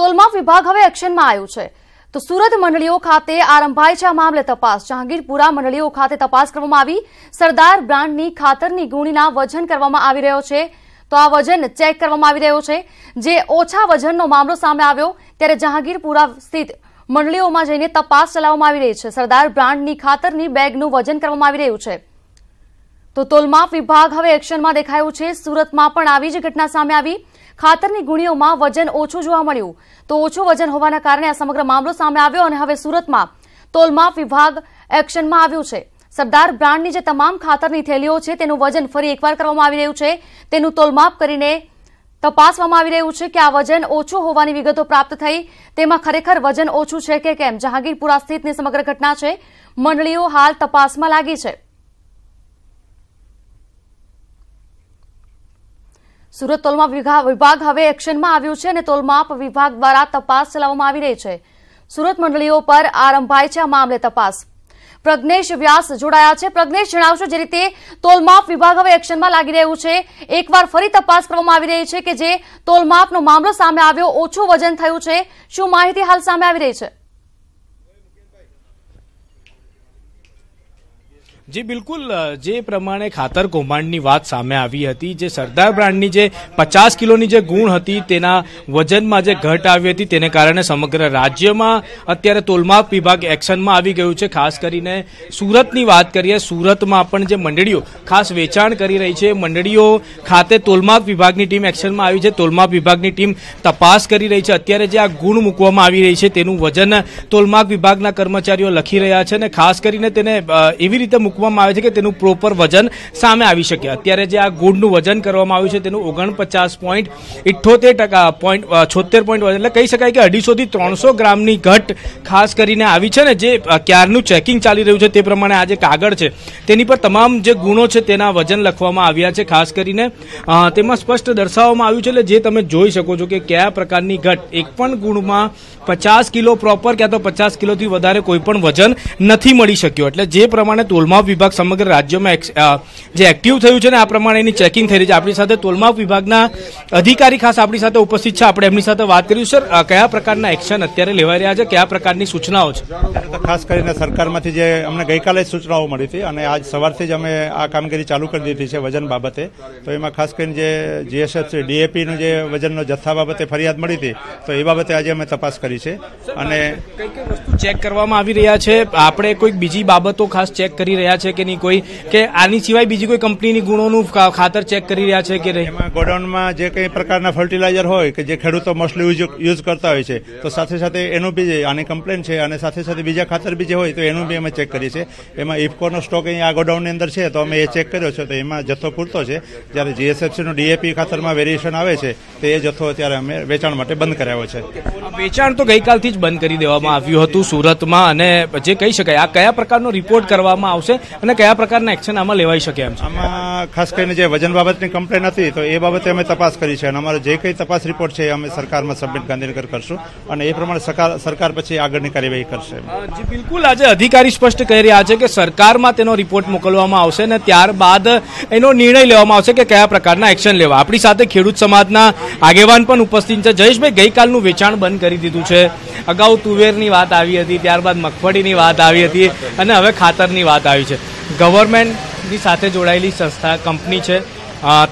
તોલમાફ વિભાગ હવે એક્શનમાં આવ્યું છે તો સુરત મંડળીઓ ખાતે આરંભાય છે આ મામલે તપાસ જહાંગીરપુરા મંડળીઓ ખાતે તપાસ કરવામાં આવી સરદાર બ્રાન્ડની ખાતરની ગુણીના વજન કરવામાં આવી રહ્યો છે તો આ વજન ચેક કરવામાં આવી રહ્યો છે જે ઓછા વજનનો મામલો સામે આવ્યો ત્યારે જહાંગીરપુરા સ્થિત મંડળીઓમાં જઈને તપાસ ચલાવવામાં આવી રહી છે સરદાર બ્રાન્ડની ખાતરની બેગનું વજન કરવામાં આવી રહ્યું છે તો તોલમાફ વિભાગ હવે એક્શનમાં દેખાયું છે સુરતમાં પણ આવી જ ઘટના સામે આવી ખાતરની ગુણીઓમાં વજન ઓછું જોવા મળ્યું તો ઓછું વજન હોવાના કારણે આ સમગ્ર મામલો સામે આવ્યો અને હવે સુરતમાં તોલમાફ વિભાગ એક્શનમાં આવ્યું છે સરદાર બ્રાન્ડની જે તમામ ખાતરની થેલીઓ છે તેનું વજન ફરી એકવાર કરવામાં આવી રહ્યું છે તેનું તોલમાપ કરીને તપાસવામાં આવી રહ્યું છે કે આ વજન ઓછું હોવાની વિગતો પ્રાપ્ત થઈ તેમાં ખરેખર વજન ઓછું છે કે કેમ જહાંગીરપુરા સ્થિતની સમગ્ર ઘટના છે મંડળીઓ હાલ તપાસમાં લાગી છે સુરત તોલમાપ વિભાગ હવે એક્શનમાં આવ્યું છે અને તોલમાપ વિભાગ દ્વારા તપાસ ચલાવવામાં આવી રહી છે સુરત મંડળીઓ પર આરંભાય છે આ મામલે તપાસ પ્રજ્ઞેશ વ્યાસ જોડાયા છે પ્રજ્ઞેશ જણાવશો જે રીતે તોલમાપ વિભાગ હવે એક્શનમાં લાગી રહ્યું છે એકવાર ફરી તપાસ કરવામાં આવી રહી છે કે જે તોલમાપનો મામલો સામે આવ્યો ઓછું વજન થયું છે શું માહિતી હાલ સામે આવી રહી છે જે બિલકુલ જે પ્રમાણે ખાતર કૌભાંડની વાત સામે આવી હતી જે સરદાર બ્રાન્ડની જે પચાસ કિલોની જે ગુણ હતી તેના વજનમાં જે ઘટ આવી હતી તેને કારણે સમગ્ર રાજ્યમાં અત્યારે તોલમાપ વિભાગ એક્શનમાં આવી ગયું છે ખાસ કરીને સુરતની વાત કરીએ સુરતમાં પણ જે મંડળીઓ ખાસ વેચાણ કરી રહી છે મંડળીઓ ખાતે તોલમાપ વિભાગની ટીમ એક્શનમાં આવી છે તોલમાપ વિભાગની ટીમ તપાસ કરી રહી છે અત્યારે જે આ ગુણ મૂકવામાં આવી રહી છે તેનું વજન તોલમાપ વિભાગના કર્મચારીઓ લખી રહ્યા છે અને ખાસ કરીને તેને એવી રીતે મૂકવા મૂકવામાં આવે છે કે તેનું પ્રોપર વજન સામે આવી શકે અત્યારે જે આ ગુડનું વજન કરવામાં આવ્યું છે તેનું ઓગણપચાસ પોઈન્ટ ઇઠ્ઠોતેર ટકા પોઈન્ટ છોતેર પોઈન્ટ વજન એટલે કહી શકાય કે અઢીસોથી ત્રણસો ગ્રામની ઘટ ખાસ કરીને આવી છે ને જે ક્યારનું ચેકિંગ ચાલી રહ્યું છે તે પ્રમાણે આ જે કાગળ છે તેની પર તમામ જે ગુણો છે તેના વજન લખવામાં આવ્યા છે ખાસ કરીને તેમાં સ્પષ્ટ દર્શાવવામાં આવ્યું છે એટલે જે તમે જોઈ શકો છો કે કયા પ્રકારની ઘટ એક પણ ગુણમાં પચાસ કિલો પ્રોપર ક્યાં તો પચાસ કિલોથી વધારે કોઈ પણ વજન નથી મળી શક્યો એટલે જે પ્રમાણે તોલમાં તોલમાપ વિભાગ સમગ્ર રાજ્યમાં જે એક્ટિવ થયું છે ને આ પ્રમાણે એની ચેકિંગ થઈ રહી છે આપણી સાથે તોલમાપ વિભાગના અધિકારી ખાસ આપણી સાથે ઉપસ્થિત છે આપણે એમની સાથે વાત કર્યું સર કયા પ્રકારના એક્શન અત્યારે લેવાઈ રહ્યા છે કયા પ્રકારની સૂચનાઓ છે ખાસ કરીને સરકારમાંથી જે અમને ગઈકાલે સૂચનાઓ મળી હતી અને આજ સવારથી જ અમે આ કામગીરી ચાલુ કરી દીધી છે વજન બાબતે તો એમાં ખાસ કરીને જે જીએસએફ છે ડીએપીનું જે વજનનો જથ્થા બાબતે ફરિયાદ મળી હતી તો એ બાબતે આજે અમે તપાસ કરી છે અને કઈ કઈ વસ્તુ ચેક કરવામાં આવી રહ્યા છે આપણે કોઈક બીજી બાબતો ખાસ ચેક કરી રહ્યા રહ્યા છે કે નહીં કોઈ કે આની સિવાય બીજી કોઈ કંપનીની ગુણોનું ખાતર ચેક કરી રહ્યા છે કે નહીં ગોડાઉનમાં જે કંઈ પ્રકારના ફર્ટિલાઇઝર હોય કે જે ખેડૂતો મોસ્ટલી યુઝ કરતા હોય છે તો સાથે સાથે એનું બી આની કમ્પ્લેન છે અને સાથે સાથે બીજા ખાતર બી જે હોય તો એનું બી અમે ચેક કરીએ છીએ એમાં ઇફકોનો સ્ટોક અહીં આ ગોડાઉનની અંદર છે તો અમે એ ચેક કર્યો છે તો એમાં જથ્થો પૂરતો છે જ્યારે જીએસએફસીનું ડીએપી ખાતરમાં વેરિએશન આવે છે તો એ જથ્થો અત્યારે અમે વેચાણ માટે બંધ કરાવ્યો છે વેચાણ તો ગઈકાલથી જ બંધ કરી દેવામાં આવ્યું હતું સુરતમાં અને જે કહી શકાય આ કયા પ્રકારનો રિપોર્ટ કરવામાં આવશે અને કયા પ્રકારના એક્શન આમાં લેવાઈ શકે એમ આમાં ખાસ કરીને જે વજન બાબતની કમ્પ્લેન હતી તો એ બાબતે અમે તપાસ કરી છે અને અમારો જે કંઈ તપાસ રિપોર્ટ છે એ અમે સરકારમાં સબમિટ ગાંધીનગર કરશું અને એ પ્રમાણે સરકાર પછી આગળની કાર્યવાહી કરશે બિલકુલ આજે અધિકારી સ્પષ્ટ કહી રહ્યા છે કે સરકારમાં તેનો રિપોર્ટ મોકલવામાં આવશે અને ત્યારબાદ એનો નિર્ણય લેવામાં આવશે કે કયા પ્રકારના એક્શન લેવા આપણી સાથે ખેડૂત સમાજના આગેવાન પણ ઉપસ્થિત છે જયેશભાઈ ગઈકાલનું વેચાણ બંધ કરી દીધું છે અગાઉ તુવેરની વાત આવી હતી ત્યારબાદ મગફળીની વાત આવી હતી અને હવે ખાતરની વાત આવી છે ગવર્મેન્ટની સાથે જોડાયેલી સંસ્થા કંપની છે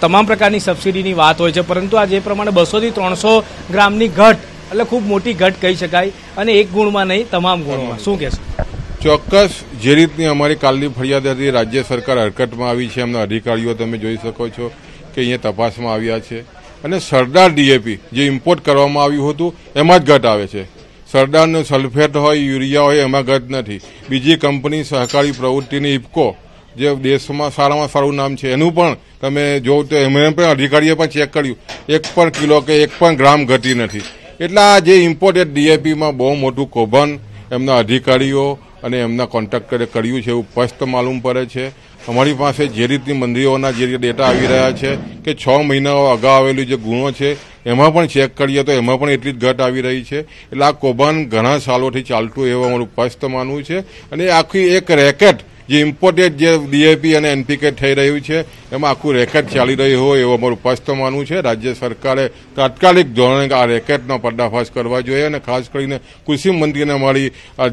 તમામ પ્રકારની સબસિડીની વાત હોય છે પરંતુ આ જે પ્રમાણે બસોથી ત્રણસો ગ્રામની ઘટ એટલે ખૂબ મોટી ઘટ કહી શકાય અને એક ગુણમાં નહીં તમામ ગુણમાં શું કહેશો ચોક્કસ જે રીતની અમારી કાલની ફરિયાદ હતી રાજ્ય સરકાર હરકતમાં આવી છે એમના અધિકારીઓ તમે જોઈ શકો છો કે અહીંયા તપાસમાં આવ્યા છે અને સરદાર ડીએપી જે ઇમ્પોર્ટ કરવામાં આવ્યું હતું એમાં જ ઘટ આવે છે સરદારનું સલ્ફેટ હોય યુરિયા હોય એમાં ગત નથી બીજી કંપની સહકારી પ્રવૃત્તિની ઇફકો જે દેશમાં સારામાં સારું નામ છે એનું પણ તમે જોવું તો એમણે પણ અધિકારીએ પણ ચેક કર્યું એક પણ કિલો કે એક પણ ગ્રામ ઘટી નથી એટલે આ જે ઇમ્પોર્ટેડ ડીએપીમાં બહુ મોટું કૌભાંડ એમના અધિકારીઓ અને એમના કોન્ટ્રાક્ટરે કર્યું છે એવું સ્પષ્ટ માલુમ પડે છે અમારી પાસે જે રીતની મંદિરોના જે રીતે ડેટા આવી રહ્યા છે કે છ મહિનાઓ અગાઉ આવેલું જે ગુણો છે એમાં પણ ચેક કરીએ તો એમાં પણ એટલી જ ઘટ આવી રહી છે એટલે આ કૌભાંડ ઘણા સાલોથી ચાલતું એવું અમારું સ્પષ્ટ માનવું છે અને આખી એક રેકેટ જે ઇમ્પોર્ટેડ જે ડીએપી અને એનપીકે થઈ રહ્યું છે એમાં આખું રેકેટ ચાલી રહ્યું હોય એવું અમારું સ્પષ્ટ છે રાજ્ય સરકારે તાત્કાલિક ધોરણે આ રેકેટનો પર્દાફાશ કરવા જોઈએ અને ખાસ કરીને કૃષિ મંત્રીને મળી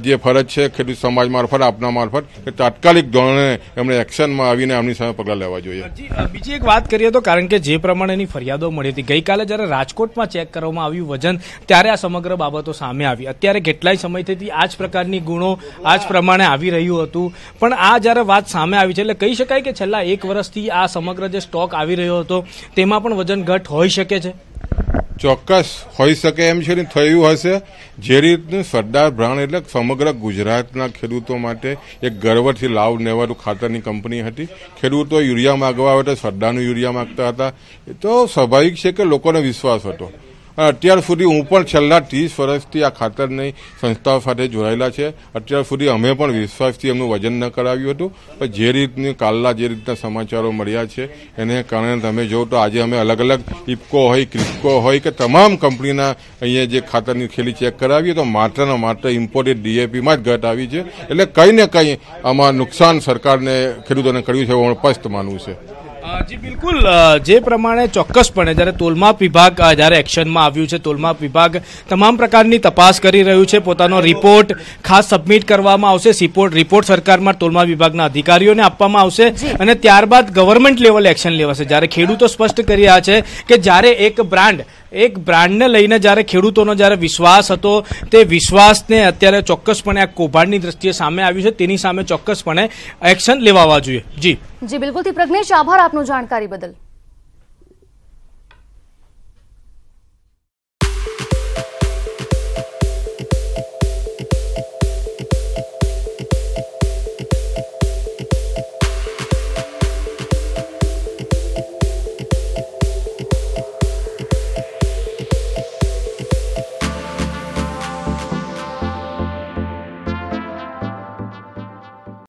જે ફરજ છે ખેડૂત સમાજ મારફત આપના મારફત કે તાત્કાલિક ધોરણે એમણે એક્શનમાં આવીને એમની સામે પગલાં લેવા જોઈએ બીજી એક વાત કરીએ તો કારણ કે જે પ્રમાણેની ફરિયાદો મળી હતી ગઈકાલે જ્યારે રાજકોટમાં ચેક કરવામાં આવ્યું વજન ત્યારે આ સમગ્ર બાબતો સામે આવી અત્યારે કેટલાય સમયથી આ જ પ્રકારની ગુણો આ જ પ્રમાણે આવી રહ્યું હતું પણ આ જ્યારે વાત સામે આવી છે એટલે કહી શકાય કે છેલ્લા એક વર્ષથી આ સમગ્ર જે સ્ટોક આવી રહ્યો હતો તેમાં પણ વજન ઘટ હોઈ શકે છે ચોક્કસ હોઈ શકે એમ છે ને થયું હશે જે રીતનું સરદાર બ્રાન્ડ એટલે સમગ્ર ગુજરાતના ખેડૂતો માટે એક ગર્વથી લાવ નેવાનું ખાતરની કંપની હતી ખેડૂતો યુરિયા માગવા માટે સરદારનું યુરિયા માગતા હતા એ તો સ્વાભાવિક છે કે લોકોને વિશ્વાસ હતો અત્યાર સુધી હું પણ છેલ્લા ત્રીસ વર્ષથી આ ખાતરની સંસ્થાઓ સાથે જોડાયેલા છે અત્યાર સુધી અમે પણ વિશ્વાસથી એમનું વજન ન કરાવ્યું હતું પણ જે રીતની કાલના જે રીતના સમાચારો મળ્યા છે એને કારણે તમે જો તો આજે અમે અલગ અલગ ઇપકો હોય ક્રિપકો હોય કે તમામ કંપનીના અહીંયા જે ખાતરની ખેલી ચેક કરાવીએ તો માત્ર ને માત્ર ઇમ્પોર્ટેડ ડીએપીમાં જ ઘટ આવી છે એટલે કંઈ ને કંઈ આમાં નુકસાન સરકારને ખેડૂતોને કર્યું છે સ્પષ્ટ માનવું છે જી બિલકુલ જે પ્રમાણે ચોક્કસપણે જ્યારે તોલમાપ વિભાગ જ્યારે એક્શનમાં આવ્યું છે તોલમાપ વિભાગ તમામ પ્રકારની તપાસ કરી રહ્યું છે પોતાનો રિપોર્ટ ખાસ સબમિટ કરવામાં આવશે રિપોર્ટ રિપોર્ટ સરકારમાં તોલમાપ વિભાગના અધિકારીઓને આપવામાં આવશે અને ત્યારબાદ ગવર્મેન્ટ લેવલે એક્શન લેવાશે જ્યારે ખેડૂતો સ્પષ્ટ કરી રહ્યા છે કે જ્યારે એક બ્રાન્ડ એક બ્રાન્ડને લઈને જ્યારે ખેડૂતોનો જ્યારે વિશ્વાસ હતો તે વિશ્વાસને અત્યારે ચોક્કસપણે આ કૌભાંડની દ્રષ્ટિએ સામે આવ્યું છે તેની સામે ચોક્કસપણે એક્શન લેવાવા જોઈએ જી જી બિલકુલથી પ્રજ્ઞેશ આભાર આપનો જાણકારી બદલ